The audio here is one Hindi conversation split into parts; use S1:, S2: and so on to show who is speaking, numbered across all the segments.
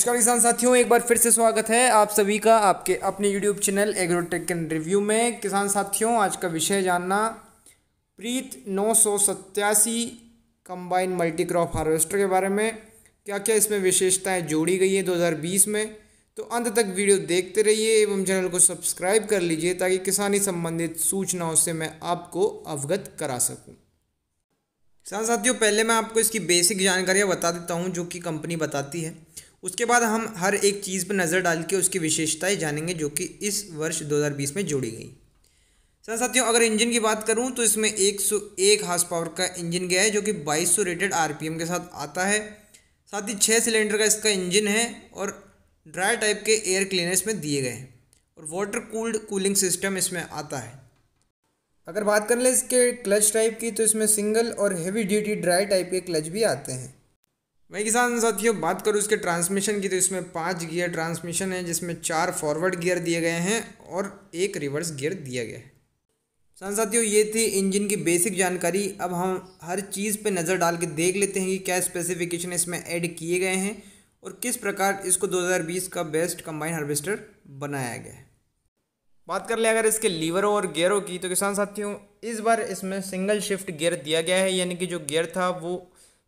S1: नमस्कार किसान साथियों एक बार फिर से स्वागत है आप सभी का आपके अपने YouTube channel agrotech and review में किसान साथियों आज का विषय जानना प्रीत नौ सौ सत्तासी कम्बाइन मल्टी क्रॉप हार्वेस्टर के बारे में क्या क्या इसमें विशेषताएं जोड़ी गई हैं 2020 में तो अंत तक वीडियो देखते रहिए एवं चैनल को सब्सक्राइब कर लीजिए ताकि किसानी संबंधित सूचनाओं से मैं आपको अवगत करा सकूँ किसान साथियों पहले मैं आपको इसकी बेसिक जानकारियाँ बता देता हूँ जो कि कंपनी बताती है उसके बाद हम हर एक चीज़ पर नज़र डाल के उसकी विशेषताएं जानेंगे जो कि इस वर्ष 2020 में जोड़ी गई सर साथियों अगर इंजन की बात करूं तो इसमें एक सौ एक हार्स पावर का इंजन गया है जो कि 2200 रेटेड आरपीएम के साथ आता है साथ ही छः सिलेंडर का इसका इंजन है और ड्राई टाइप के एयर क्लीनर्स में दिए गए हैं और वाटर कूल्ड कूलिंग सिस्टम इसमें आता है अगर बात कर लें इसके क्लच टाइप की तो इसमें सिंगल और हेवी ड्यूटी ड्राई टाइप के क्लच भी आते हैं मैं किसान साथियों बात करूँ इसके ट्रांसमिशन की तो इसमें पाँच गियर ट्रांसमिशन है जिसमें चार फॉरवर्ड गियर दिए गए हैं और एक रिवर्स गियर दिया गया है किसान साथियों ये थी इंजन की बेसिक जानकारी अब हम हर चीज़ पे नज़र डाल के देख लेते हैं कि क्या स्पेसिफिकेशन इसमें ऐड किए गए हैं और किस प्रकार इसको 2020 का बेस्ट कंबाइन हार्वेस्टर बनाया गया है बात कर ले अगर इसके लीवरों और गियरों की तो किसान साथियों इस बार इसमें सिंगल शिफ्ट गियर दिया गया है यानी कि जो गियर था वो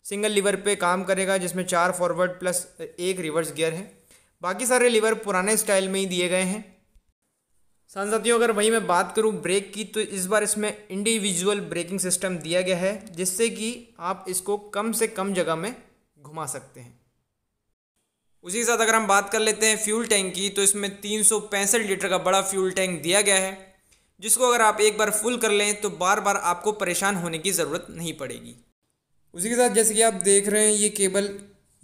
S1: सिंगल लीवर पे काम करेगा जिसमें चार फॉरवर्ड प्लस एक रिवर्स गियर है बाकी सारे लीवर पुराने स्टाइल में ही दिए गए हैं सान साथियों अगर वहीं मैं बात करूं ब्रेक की तो इस बार इसमें इंडिविजुअल ब्रेकिंग सिस्टम दिया गया है जिससे कि आप इसको कम से कम जगह में घुमा सकते हैं उसी के साथ अगर हम बात कर लेते हैं फ्यूल टैंक की तो इसमें तीन लीटर का बड़ा फ्यूल टैंक दिया गया है जिसको अगर आप एक बार फुल कर लें तो बार बार आपको परेशान होने की ज़रूरत नहीं पड़ेगी उसी के साथ जैसे कि आप देख रहे हैं ये केबल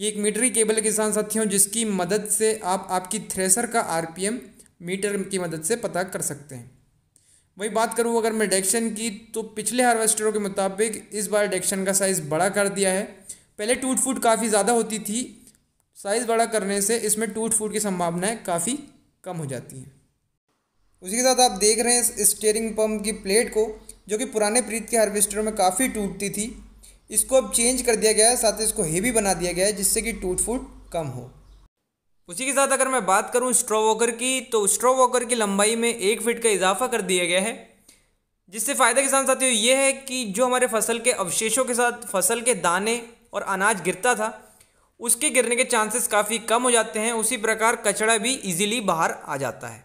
S1: ये एक मीटरी केबल साथ किसान साथियों जिसकी मदद से आप आपकी थ्रेसर का आरपीएम मीटर की मदद से पता कर सकते हैं वही बात करूँ अगर मैं डेक्शन की तो पिछले हार्वेस्टरों के मुताबिक इस बार डेक्शन का साइज़ बड़ा कर दिया है पहले टूट फूट काफ़ी ज़्यादा होती थी साइज़ बड़ा करने से इसमें टूट फूट की संभावनाएँ काफ़ी कम हो जाती हैं उसी के साथ आप देख रहे हैं स्टेयरिंग पम्प की प्लेट को जो कि पुराने प्रीत के हार्वेस्टरों में काफ़ी टूटती थी इसको अब चेंज कर दिया गया है साथ ही इसको हेवी बना दिया गया है जिससे कि टूट फूट कम हो उसी के साथ अगर मैं बात करूं स्ट्रॉ वॉकर की तो स्ट्रॉ वॉकर की लंबाई में एक फिट का इजाफा कर दिया गया है जिससे फ़ायदा किसान साथियों ये है कि जो हमारे फसल के अवशेषों के साथ फसल के दाने और अनाज गिरता था उसके गिरने के चांसेस काफ़ी कम हो जाते हैं उसी प्रकार कचड़ा भी इजीली बाहर आ जाता है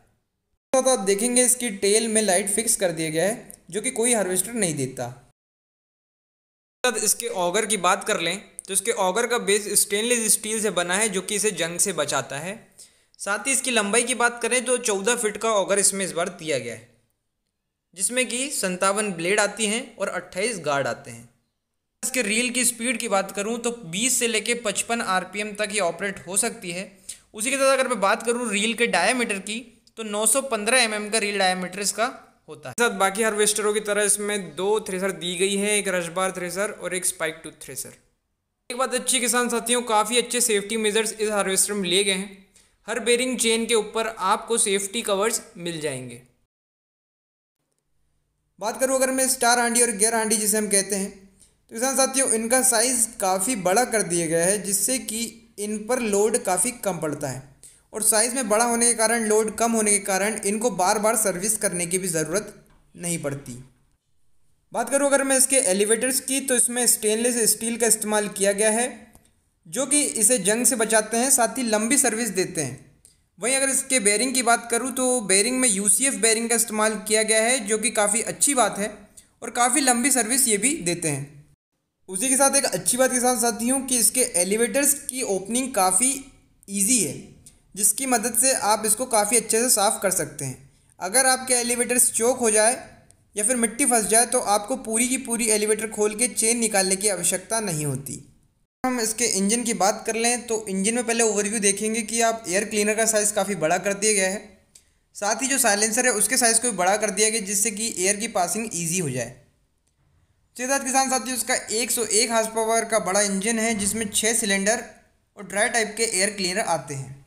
S1: साथ आप देखेंगे इसकी टेल में लाइट फिक्स कर दिया गया है जो कि कोई हार्वेस्टर नहीं देता बाद इसके ऑगर की बात कर लें तो इसके ऑगर का बेस स्टेनलेस स्टील से बना है जो कि इसे जंग से बचाता है साथ ही इसकी लंबाई की बात करें तो चौदह फिट का ऑगर इसमें इस बार दिया गया है जिसमें कि संतावन ब्लेड आती हैं और अट्ठाईस गार्ड आते हैं इसके रील की स्पीड की बात करूं तो 20 से लेके 55 आरपीएम तक ये ऑपरेट हो सकती है उसी के साथ अगर मैं बात करूं रील के डायामीटर की तो 915 सौ mm का रील डायामीटर इसका होता है साथ बाकी हार्वेस्टरों की तरह इसमें दो थ्रेसर दी गई है एक रशबार थ्रेसर और एक स्पाइक टूथ थ्रेसर एक बात अच्छी किसान साथियों काफ़ी अच्छे सेफ्टी मेजर्स इस हार्वेस्टर में लिए गए हैं हर बेरिंग चेन के ऊपर आपको सेफ्टी कवर्स मिल जाएंगे बात करूँ अगर मैं स्टार हांडी और गियर हांडी जिसे हम कहते हैं तो किसान साथियों इनका साइज़ काफ़ी बड़ा कर दिया गया है जिससे कि इन पर लोड काफ़ी कम पड़ता है और साइज़ में बड़ा होने के कारण लोड कम होने के कारण इनको बार बार सर्विस करने की भी ज़रूरत नहीं पड़ती बात करूँ अगर मैं इसके एलिवेटर्स की तो इसमें स्टेनलेस स्टील का इस्तेमाल किया गया है जो कि इसे जंग से बचाते हैं साथ ही लंबी सर्विस देते हैं वहीं अगर इसके बेयरिंग की बात करूँ तो बेयरिंग में यू सी का इस्तेमाल किया गया है जो कि काफ़ी अच्छी बात है और काफ़ी लंबी सर्विस ये भी देते हैं उसी के साथ एक अच्छी बात के साथ हूँ कि इसके एलिवेटर्स की ओपनिंग काफ़ी ईजी है जिसकी मदद से आप इसको काफ़ी अच्छे से साफ़ कर सकते हैं अगर आपके एलिवेटर चौक हो जाए या फिर मिट्टी फंस जाए तो आपको पूरी की पूरी एलिवेटर खोल के चेन निकालने की आवश्यकता नहीं होती हम इसके इंजन की बात कर लें तो इंजन में पहले ओवरव्यू देखेंगे कि आप एयर क्लीनर का साइज़ काफ़ी बड़ा कर दिया गया है साथ ही जो साइलेंसर है उसके साइज़ को भी बड़ा कर दिया गया जिससे कि एयर की पासिंग ईजी हो जाए उसके तो साथ किसान साथियों उसका एक सौ एक हार्स पावर का बड़ा इंजन है जिसमें छः सिलेंडर और ड्राई टाइप के एयर क्लीनर आते हैं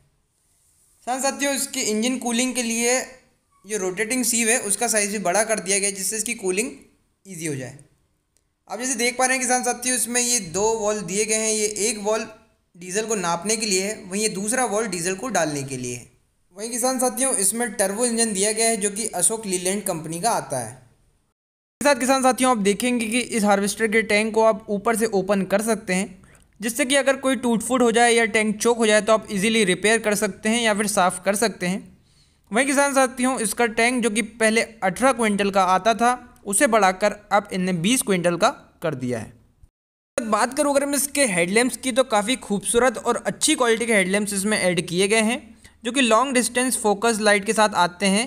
S1: साथ साथियों इसके इंजन कूलिंग के लिए जो रोटेटिंग सीव है उसका साइज़ भी बड़ा कर दिया गया है जिससे इसकी कूलिंग ईजी हो जाए आप जैसे देख पा रहे हैं किसान साथियों इसमें ये दो वॉल दिए गए हैं ये एक वॉल डीजल को नापने के लिए है वहीं ये दूसरा वॉल डीजल को डालने के लिए है वहीं किसान साथियों इसमें टर्बो इंजन दिया गया है जो कि अशोक लीलैंड कंपनी का आता है साथ किसान साथियों आप देखेंगे कि इस हार्वेस्टर के टैंक को आप ऊपर से ओपन कर सकते हैं जिससे कि अगर कोई टूट फूट हो जाए या टैंक चोक हो जाए तो आप इजीली रिपेयर कर सकते हैं या फिर साफ़ कर सकते हैं वहीं किसान साथियों इसका टैंक जो कि पहले अठारह क्विंटल का आता था उसे बढ़ाकर अब इनने बीस क्विंटल का कर दिया है बात करूँ अगर मैं इसके हेडलैम्प्स की तो काफ़ी खूबसूरत और अच्छी क्वालिटी के हेडलैम्प्स इसमें ऐड किए गए हैं जो कि लॉन्ग डिस्टेंस फोकस लाइट के साथ आते हैं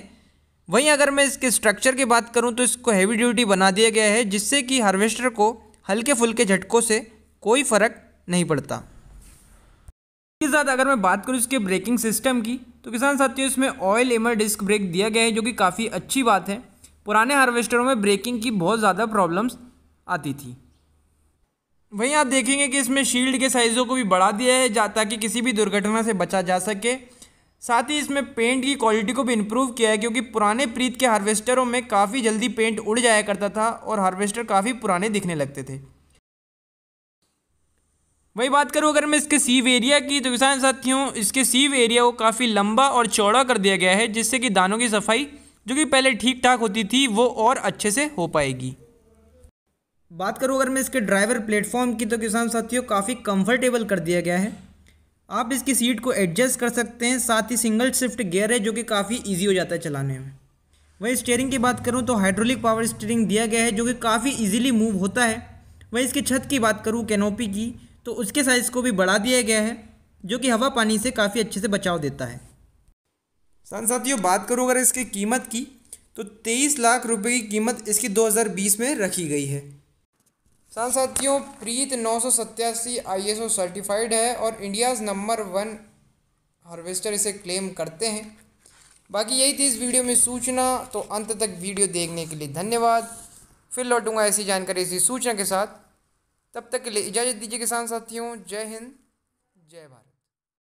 S1: वहीं अगर मैं इसके स्ट्रक्चर की बात करूं तो इसको हैवी ड्यूटी बना दिया गया है जिससे कि हार्वेस्टर को हल्के फुल्के झटकों से कोई फ़र्क नहीं पड़ता इसके साथ अगर मैं बात करूँ इसके ब्रेकिंग सिस्टम की तो किसान साथियों इसमें ऑयल एमर डिस्क ब्रेक दिया गया है जो कि काफ़ी अच्छी बात है पुराने हार्वेस्टरों में ब्रेकिंग की बहुत ज़्यादा प्रॉब्लम्स आती थी वहीं आप देखेंगे कि इसमें शील्ड के साइज़ों को भी बढ़ा दिया है जा ताकि किसी भी दुर्घटना से बचा जा सके साथ ही इसमें पेंट की क्वालिटी को भी इम्प्रूव किया है क्योंकि पुराने प्रीत के हार्वेस्टरों में काफ़ी जल्दी पेंट उड़ जाया करता था और हार्वेस्टर काफ़ी पुराने दिखने लगते थे वही बात करूँ अगर मैं इसके सीव एरिया की तो किसान साथियों इसके सीव एरिया को काफ़ी लंबा और चौड़ा कर दिया गया है जिससे कि दानों की सफाई जो कि पहले ठीक ठाक होती थी वो और अच्छे से हो पाएगी बात करूँ अगर मैं इसके ड्राइवर प्लेटफॉर्म की तो किसान साथियों काफ़ी कंफर्टेबल कर दिया गया है आप इसकी सीट को एडजस्ट कर सकते हैं साथ ही सिंगल शिफ्ट गियर है जो कि काफ़ी इजी हो जाता है चलाने में वही स्टेयरिंग की बात करूँ तो हाइड्रोलिक पावर स्टेयरिंग दिया गया है जो कि काफ़ी ईजिली मूव होता है वही इसकी छत की बात करूँ कैनोपी की तो उसके साइज़ को भी बढ़ा दिया गया है जो कि हवा पानी से काफ़ी अच्छे से बचाव देता है सन साथियों बात करूँ अगर इसकी कीमत की तो तेईस लाख रुपए की कीमत इसकी 2020 में रखी गई है सन साथियों प्रीत नौ सौ सर्टिफाइड है और इंडियाज़ नंबर वन हार्वेस्टर इसे क्लेम करते हैं बाकी यही थी इस वीडियो में सूचना तो अंत तक वीडियो देखने के लिए धन्यवाद फिर लौटूंगा ऐसी जानकारी ऐसी सूचना के साथ तब तक के लिए इजाज़त दीजिए किसान साथियों जय हिंद जय भारत